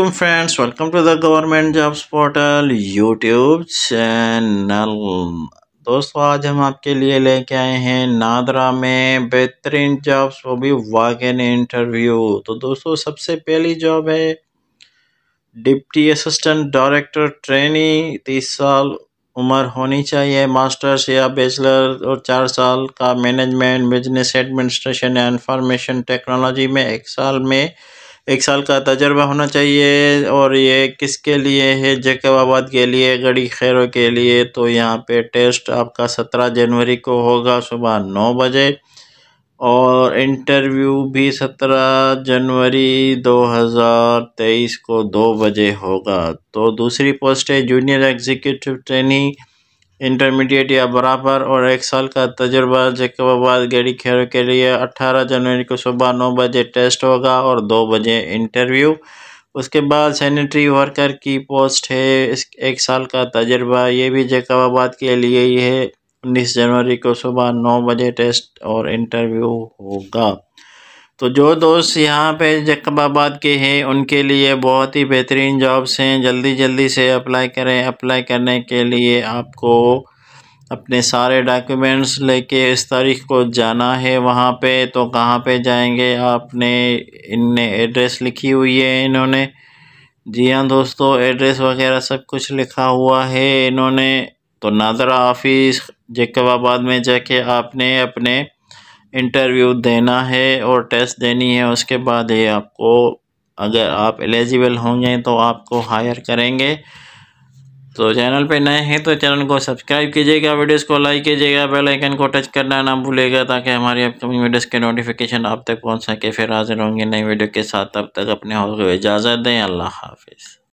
Assalamualaikum friends welcome to the government jobs portal YouTube channel दोस्तों आज हम आपके लिए लेके आए हैं नादरा में बेहतरीन जॉब्स वो भी वाक एन इंटरव्यू तो दोस्तों सबसे पहली जॉब है डिप्टी असिस्टेंट डायरेक्टर ट्रेनी तीस साल उम्र होनी चाहिए मास्टर्स या बैचलर और चार साल का मैनेजमेंट बिजनेस एडमिनिस्ट्रेशन या इंफॉर्मेशन टेक्नोलॉजी में एक साल में एक साल का तजर्बा होना चाहिए और ये किसके लिए है जैकबाबाद के लिए गड़ी खैरों के लिए तो यहाँ पे टेस्ट आपका सत्रह जनवरी को होगा सुबह नौ बजे और इंटरव्यू भी सत्रह जनवरी दो हज़ार तेईस को दो बजे होगा तो दूसरी पोस्ट है जूनियर एग्जीक्यूटिव ट्रेनिंग इंटरमीडिएट या बराबर और एक साल का तजुर्बा जैकबाबाद बाद गेड़ी के लिए 18 जनवरी को सुबह नौ बजे टेस्ट होगा और दो बजे इंटरव्यू उसके बाद सैनिटरी वर्कर की पोस्ट है एक साल का तजुर्बा ये भी जैकबाबाद के लिए ही है उन्नीस जनवरी को सुबह नौ बजे टेस्ट और इंटरव्यू होगा तो जो दोस्त यहाँ पे जकबाबाद के हैं उनके लिए बहुत ही बेहतरीन जॉब्स हैं जल्दी जल्दी से अप्लाई करें अप्लाई करने के लिए आपको अपने सारे डॉक्यूमेंट्स लेके इस तारीख को जाना है वहाँ पे तो कहाँ पे जाएंगे आपने इनने एड्रेस लिखी हुई है इन्होंने जी हाँ दोस्तों एड्रेस वगैरह सब कुछ लिखा हुआ है इन्होंने तो नादरा ऑफिस जकबाबाद में जाके आपने अपने इंटरव्यू देना है और टेस्ट देनी है उसके बाद ये आपको अगर आप एलिजिबल होंगे तो आपको हायर करेंगे तो चैनल पे नए हैं तो चैनल को सब्सक्राइब कीजिएगा वीडियोस को लाइक कीजिएगा बेल आइकन को टच करना ना भूलेगा ताकि हमारी अपकमिंग वीडियोस के नोटिफिकेशन आप तक पहुंच सके फिर हाजिर होंगे नई वीडियो के साथ तब तक अपने हो इजाज़त दें अल्लाह हाफिज़